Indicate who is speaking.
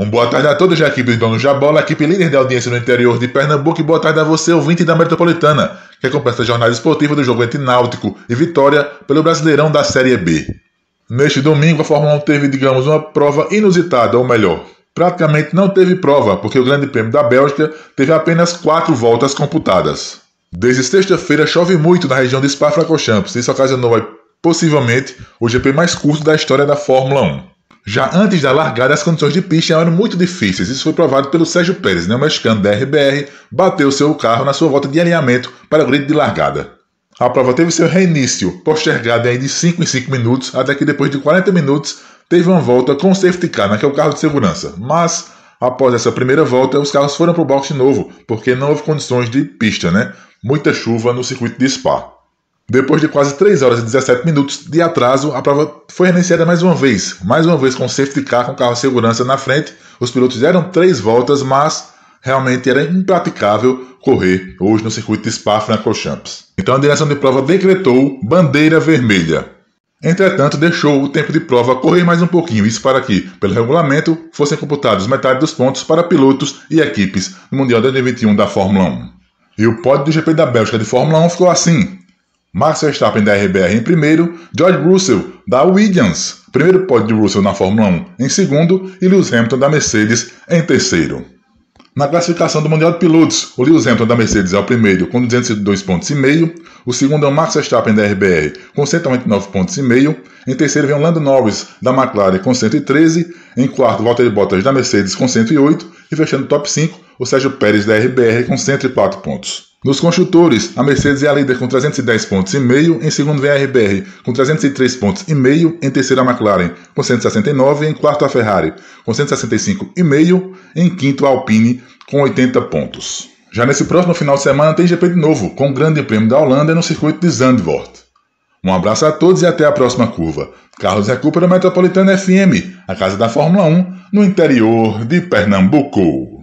Speaker 1: Um boa tarde a todos da equipe do Dono Jabola, equipe líder de audiência no interior de Pernambuco e boa tarde a você, ouvinte da Metropolitana, que acompanha esta jornada esportiva do jogo entre Náutico e Vitória pelo Brasileirão da Série B. Neste domingo, a Fórmula 1 teve, digamos, uma prova inusitada, ou melhor, praticamente não teve prova, porque o Grande Prêmio da Bélgica teve apenas quatro voltas computadas. Desde sexta-feira chove muito na região de Spa-Francorchamps, isso ocasionou possivelmente o GP mais curto da história da Fórmula 1. Já antes da largada, as condições de pista eram muito difíceis. Isso foi provado pelo Sérgio Pérez, né? o mexicano da RBR, bateu seu carro na sua volta de alinhamento para o grid de largada. A prova teve seu reinício, postergado aí de 5 em 5 minutos, até que depois de 40 minutos teve uma volta com safety car, né, que é o carro de segurança. Mas, após essa primeira volta, os carros foram para o box de novo, porque não houve condições de pista, né? Muita chuva no circuito de Spa. Depois de quase 3 horas e 17 minutos de atraso, a prova foi reiniciada mais uma vez. Mais uma vez com o safety car com o carro de segurança na frente. Os pilotos deram 3 voltas, mas realmente era impraticável correr hoje no circuito de Spa-Francorchamps. Então a direção de prova decretou bandeira vermelha. Entretanto, deixou o tempo de prova correr mais um pouquinho, isso para que, pelo regulamento, fossem computados metade dos pontos para pilotos e equipes no Mundial 2021 da Fórmula 1. E o pódio do GP da Bélgica de Fórmula 1 ficou assim: Max Verstappen da RBR em primeiro, George Russell da Williams, primeiro pódio de Russell na Fórmula 1 em segundo e Lewis Hamilton da Mercedes em terceiro. Na classificação do Mundial de Pilotos, o Lewis Hamilton da Mercedes é o primeiro com 202 pontos e meio, o segundo é o Max Verstappen da RBR com 129 pontos e meio, em terceiro vem o Lando Norris da McLaren com 113, em quarto Valtteri Bottas da Mercedes com 108 e fechando o top 5, o Sérgio Pérez da RBR com 104 pontos. Nos construtores, a Mercedes é a líder com 310 pontos e meio, em segundo vem a RBR com 303 pontos e meio, em terceiro a McLaren com 169 em quarto a Ferrari com 165 e meio, em quinto a Alpine com 80 pontos. Já nesse próximo final de semana tem GP de novo, com o Grande Prêmio da Holanda no circuito de Zandvoort. Um abraço a todos e até a próxima curva. Carlos Recupera Metropolitana FM, a casa da Fórmula 1, no interior de Pernambuco.